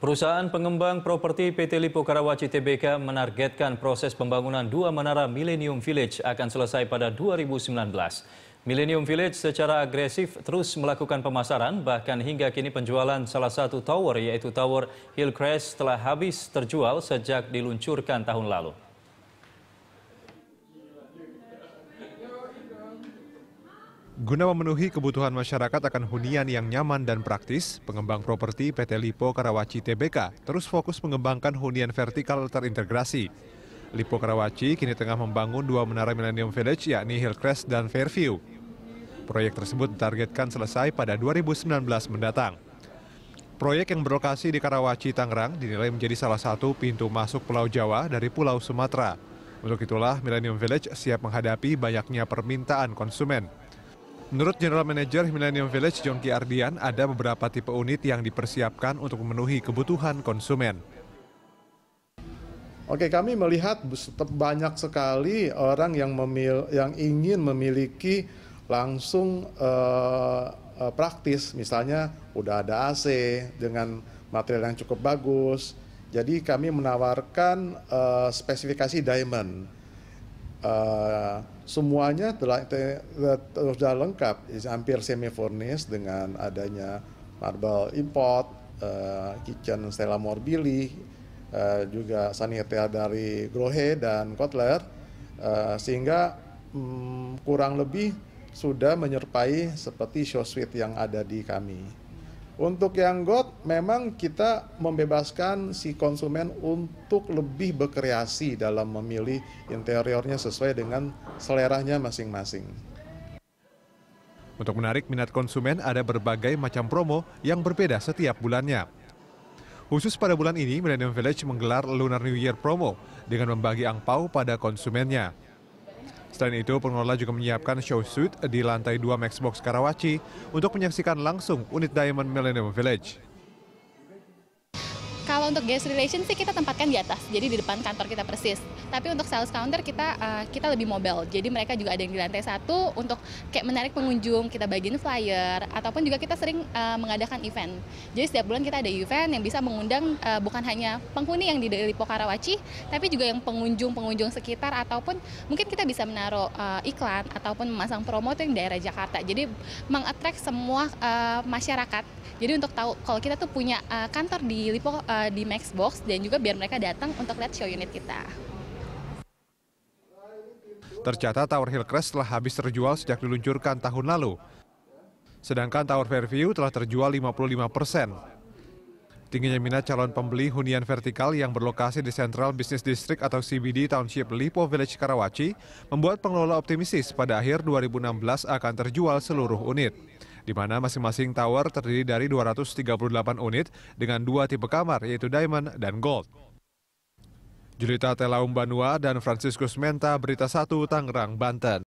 Perusahaan pengembang properti PT Lipo Karawaci TBK menargetkan proses pembangunan dua menara Millennium Village akan selesai pada 2019. Millennium Village secara agresif terus melakukan pemasaran, bahkan hingga kini penjualan salah satu tower yaitu Tower Hillcrest telah habis terjual sejak diluncurkan tahun lalu. Guna memenuhi kebutuhan masyarakat akan hunian yang nyaman dan praktis, pengembang properti PT Lipo Karawaci TBK terus fokus mengembangkan hunian vertikal terintegrasi. Lipo Karawaci kini tengah membangun dua menara Millennium Village yakni Hillcrest dan Fairview. Proyek tersebut ditargetkan selesai pada 2019 mendatang. Proyek yang berlokasi di Karawaci, Tangerang dinilai menjadi salah satu pintu masuk Pulau Jawa dari Pulau Sumatera. Untuk itulah Millennium Village siap menghadapi banyaknya permintaan konsumen. Menurut General Manager Millennium Village John Ki Ardian, ada beberapa tipe unit yang dipersiapkan untuk memenuhi kebutuhan konsumen. Oke, kami melihat banyak sekali orang yang memil yang ingin memiliki langsung uh, uh, praktis, misalnya udah ada AC dengan material yang cukup bagus. Jadi kami menawarkan uh, spesifikasi diamond uh, semuanya telah, eh, sudah lengkap, hampir semi furnished dengan adanya marble import, uh, kitchen Stella Morbili, uh, juga sanitary dari Grohe dan Kotler, uh, sehingga um, kurang lebih sudah menyerupai seperti show suite yang ada di kami. Untuk yang got memang kita membebaskan si konsumen untuk lebih berkreasi dalam memilih interiornya sesuai dengan seleranya masing-masing. Untuk menarik minat konsumen ada berbagai macam promo yang berbeda setiap bulannya. Khusus pada bulan ini, Millennium Village menggelar Lunar New Year promo dengan membagi angpau pada konsumennya. Selain itu, pengelola juga menyiapkan show suit di lantai 2 Maxbox Karawaci untuk menyaksikan langsung unit Diamond Millennium Village untuk guest relation sih kita tempatkan di atas, jadi di depan kantor kita persis. Tapi untuk sales counter kita uh, kita lebih mobile, jadi mereka juga ada yang di lantai satu untuk kayak menarik pengunjung, kita bagiin flyer, ataupun juga kita sering uh, mengadakan event. Jadi setiap bulan kita ada event yang bisa mengundang uh, bukan hanya penghuni yang di Lipo Karawaci, tapi juga yang pengunjung-pengunjung sekitar ataupun mungkin kita bisa menaruh uh, iklan ataupun memasang promo yang daerah Jakarta. Jadi mengattract semua uh, masyarakat. Jadi untuk tahu kalau kita tuh punya uh, kantor di Lipo uh, di di Maxbox dan juga biar mereka datang untuk lihat show unit kita. Tercatat Tower Hillcrest telah habis terjual sejak diluncurkan tahun lalu. Sedangkan Tower Fairview telah terjual 55 persen. Tingginya minat calon pembeli hunian vertikal yang berlokasi di Central Business District atau CBD Township Lipo Village Karawaci membuat pengelola optimistis pada akhir 2016 akan terjual seluruh unit di mana masing-masing tower terdiri dari 238 unit dengan dua tipe kamar yaitu Diamond dan Gold. Julita Telaum Banua dan Franciscus Menta, Berita 1, Tangerang, Banten.